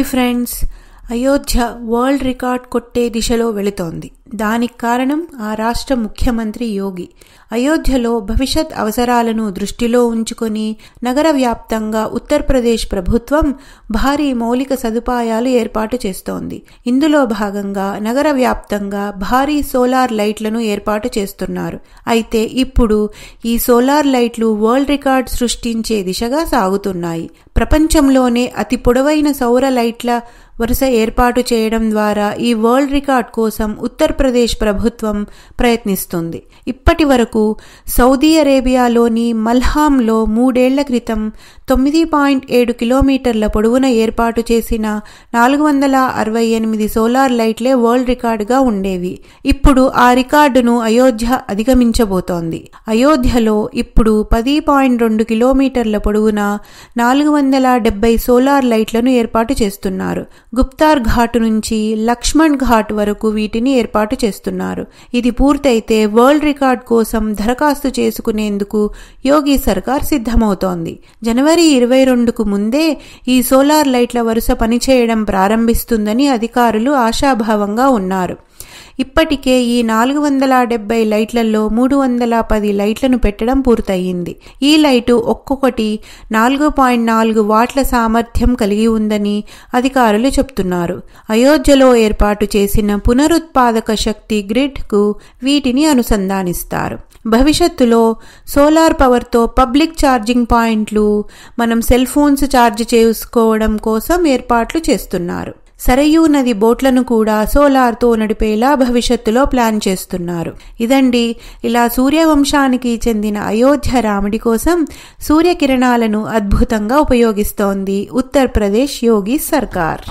hi friends Ayodhya world record కొట్టే దిశలో వెళుతోంది దానికి కారణం ఆ రాష్ట్ర ముఖ్యమంత్రి యోగి అయోధ్యలో భవిష్యత్ అవసరాలను దృష్టిలో ఉంచుకొని నగర వ్యాప్తంగా ఉత్తరప్రదేశ్ ప్రభుత్వం భారీ మౌలిక సదుపాయాలు ఏర్పాటు చేస్తోంది ఇందులో భాగంగా నగర వ్యాప్తంగా భారీ సోలార్ లైట్లను ఏర్పాటు చేస్తున్నారు అయితే ఇప్పుడు ఈ సోలార్ లైట్లు వరల్డ్ రికార్డ్ సృష్టించే దిశగా సాగుతున్నాయి ప్రపంచంలోనే అతి పొడవైన సౌర లైట్ల వరుస ఏర్పాటు చేయడం ద్వారా ఈ వరల్డ్ రికార్డ్ కోసం ఉత్తర్ ఆంధ్రప్రదేశ్ ప్రభుత్వం ప్రయత్నిస్తుంది ఇప్పటి వరకు సౌదీ అరేబియాలోని మల్హాంలో మూడేళ్ల క్రితం తొమ్మిది పాయింట్ ఏడు కిలోమీటర్ల పొడవున ఏర్పాటు చేసిన నాలుగు వందల అరవై ఎనిమిది సోలార్ లైట్లే వరల్డ్ రికార్డుగా ఉండేవి ఇప్పుడు ఆ రికార్డును అయోధ్య అధిగమించబోతోంది అయోధ్యలో ఇప్పుడు పది పాయింట్ రెండు కిలోమీటర్ల పొడవున నాలుగు వందల డెబ్బై సోలార్ లైట్లను ఏర్పాటు చేస్తున్నారు గుప్తార్ ఘాట్ నుంచి లక్ష్మణ్ ఘాట్ వరకు వీటిని ఏర్పాటు ఏర్పాటు చేస్తున్నారు ఇది పూర్తయితే వరల్డ్ రికార్డ్ కోసం దరఖాస్తు చేసుకునేందుకు యోగి సర్కార్ సిద్ధమవుతోంది జనవరి ఇరవై రెండుకు ముందే ఈ సోలార్ లైట్ల వరుస పనిచేయడం ప్రారంభిస్తుందని అధికారులు ఆశాభావంగా ఉన్నారు ఇప్పటికే ఈ నాలుగు వందల డెబ్బై లైట్లలో మూడు వందల పది లైట్లను పెట్టడం పూర్తయింది ఈ లైటు ఒక్కొక్కటి నాలుగు పాయింట్ నాలుగు వాట్ల సామర్థ్యం కలిగి ఉందని అధికారులు చెప్తున్నారు అయోధ్యలో ఏర్పాటు చేసిన పునరుత్పాదక శక్తి గ్రిడ్కు వీటిని అనుసంధానిస్తారు భవిష్యత్తులో సోలార్ పవర్తో పబ్లిక్ ఛార్జింగ్ పాయింట్లు మనం సెల్ ఫోన్స్ ఛార్జ్ చేసుకోవడం కోసం ఏర్పాట్లు చేస్తున్నారు సరయూ నది బోట్లను కూడా సోలార్తో నడిపేలా భవిష్యత్తులో ప్లాన్ చేస్తున్నారు ఇదండి ఇలా సూర్యవంశానికి చెందిన అయోధ్య రాముడి కోసం సూర్యకిరణాలను అద్భుతంగా ఉపయోగిస్తోంది ఉత్తరప్రదేశ్ యోగి సర్కార్